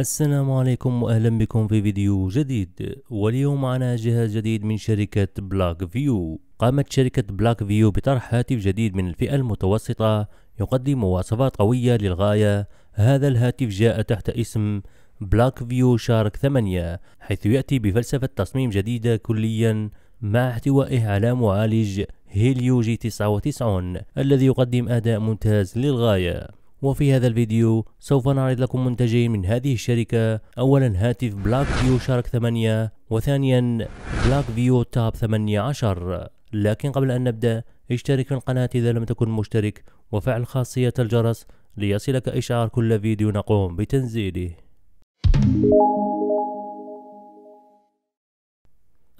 السلام عليكم واهلا بكم في فيديو جديد واليوم معنا جهاز جديد من شركة بلاك فيو قامت شركة بلاك فيو بطرح هاتف جديد من الفئة المتوسطة يقدم مواصفات قوية للغاية هذا الهاتف جاء تحت اسم بلاك فيو شارك 8 حيث يأتي بفلسفة تصميم جديدة كليا مع احتوائه على معالج هيليو جي 99 الذي يقدم أداء ممتاز للغاية وفي هذا الفيديو سوف نعرض لكم منتجين من هذه الشركة أولا هاتف بلاك فيو شارك 8 وثانيا بلاك فيو تاب 18 لكن قبل أن نبدأ اشترك في القناة إذا لم تكن مشترك وفعل خاصية الجرس ليصلك إشعار كل فيديو نقوم بتنزيله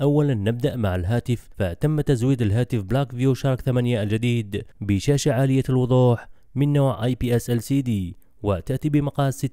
اولا نبدا مع الهاتف فتم تزويد الهاتف بلاك فيو شارك 8 الجديد بشاشه عاليه الوضوح من نوع IPS LCD وتأتي بمقاس 6.7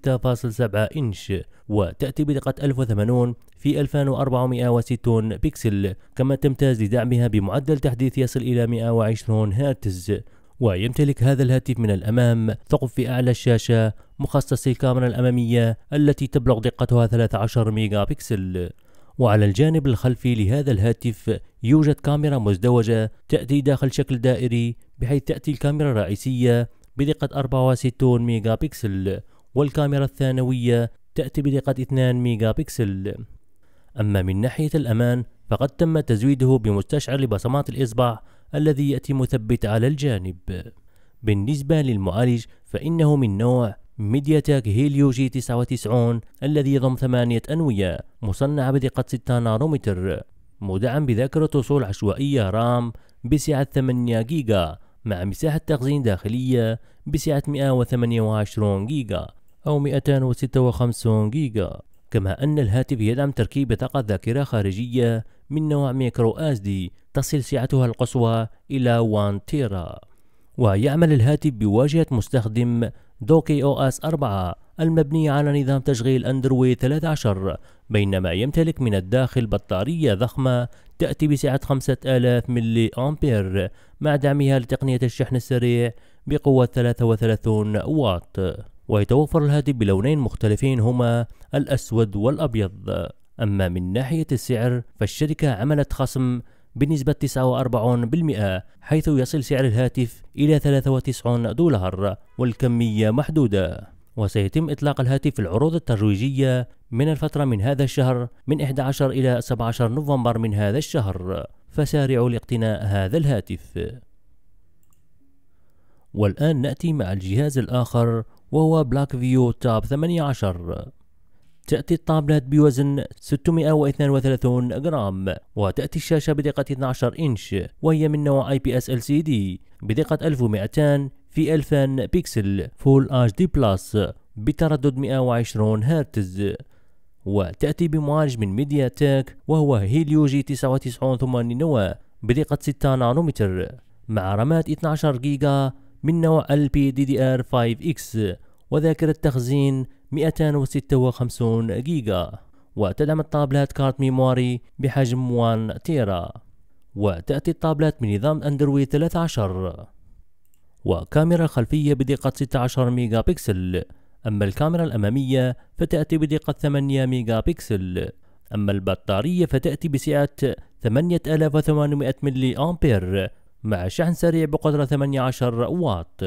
إنش وتأتي بدقة 1080 في 2460 بكسل كما تمتاز لدعمها بمعدل تحديث يصل إلى 120 هرتز ويمتلك هذا الهاتف من الأمام ثقب في أعلى الشاشة مخصص للكاميرا الأمامية التي تبلغ دقتها 13 ميجا بكسل وعلى الجانب الخلفي لهذا الهاتف يوجد كاميرا مزدوجة تأتي داخل شكل دائري بحيث تأتي الكاميرا الرئيسية بدقة 64 ميجا بكسل والكاميرا الثانوية تأتي بدقة 2 ميجا بكسل أما من ناحية الأمان فقد تم تزويده بمستشعر لبصمات الإصبع الذي يأتي مثبت على الجانب بالنسبة للمعالج فإنه من نوع ميدياتك هيليو جي 99 الذي يضم ثمانية أنوية مصنعة بدقة 6 نانومتر مدعم بذاكرة وصول عشوائية رام بسعة 8 جيجا مع مساحة تخزين داخلية بسعة 128 جيجا أو 256 جيجا كما أن الهاتف يدعم تركيب بطاقة ذاكرة خارجية من نوع ميكرو اس دي تصل سعتها القصوى إلى 1 تيرا ويعمل الهاتف بواجهة مستخدم دوكي او اس 4 المبنية على نظام تشغيل اندرويد 13 بينما يمتلك من الداخل بطارية ضخمة تأتي بسعة 5000 ملي أمبير مع دعمها لتقنية الشحن السريع بقوة 33 واط ويتوفر الهاتف بلونين مختلفين هما الأسود والأبيض أما من ناحية السعر فالشركة عملت خصم بنسبة 49% حيث يصل سعر الهاتف إلى 93 دولار والكمية محدودة وسيتم إطلاق الهاتف في العروض الترويجية من الفترة من هذا الشهر من 11 إلى 17 نوفمبر من هذا الشهر فسارعوا لاقتناء هذا الهاتف والآن نأتي مع الجهاز الآخر وهو بلاك فيو تاب 18 تأتي الطابلات بوزن 632 جرام وتأتي الشاشة بدقة 12 إنش وهي من نوع IPS LCD بدقة 1200 في 2000 بكسل فول HD دي بلس بتردد 120 هرتز وتأتي بمعالج من ميديا تيك وهو هيليو جي 99 نينوا بدقة 6 نانومتر مع رامات 12 جيجا من نوع البي دي دي ار 5 اكس وذاكرة تخزين 256 جيجا وتدعم الطابلات كارت ميموري بحجم 1 تيرا وتأتي الطابلات بنظام أندرويد 13 وكاميرا خلفية بدقة 16 ميجا بكسل أما الكاميرا الأمامية فتأتي بدقة 8 ميجا بكسل أما البطارية فتأتي بسعة 8800 ملي أمبير مع شحن سريع بقدرة 18 واط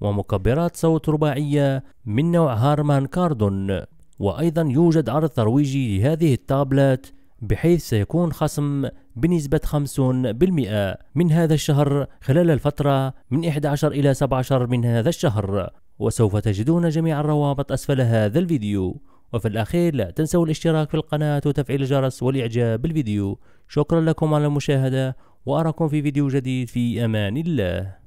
ومكبرات صوت رباعية من نوع هارمان كاردون وأيضا يوجد عرض ترويجي لهذه التابلت بحيث سيكون خصم بنسبة 50% من هذا الشهر خلال الفترة من 11 إلى 17 من هذا الشهر وسوف تجدون جميع الروابط أسفل هذا الفيديو وفي الأخير لا تنسوا الاشتراك في القناة وتفعيل الجرس والإعجاب بالفيديو شكرا لكم على المشاهدة وأراكم في فيديو جديد في أمان الله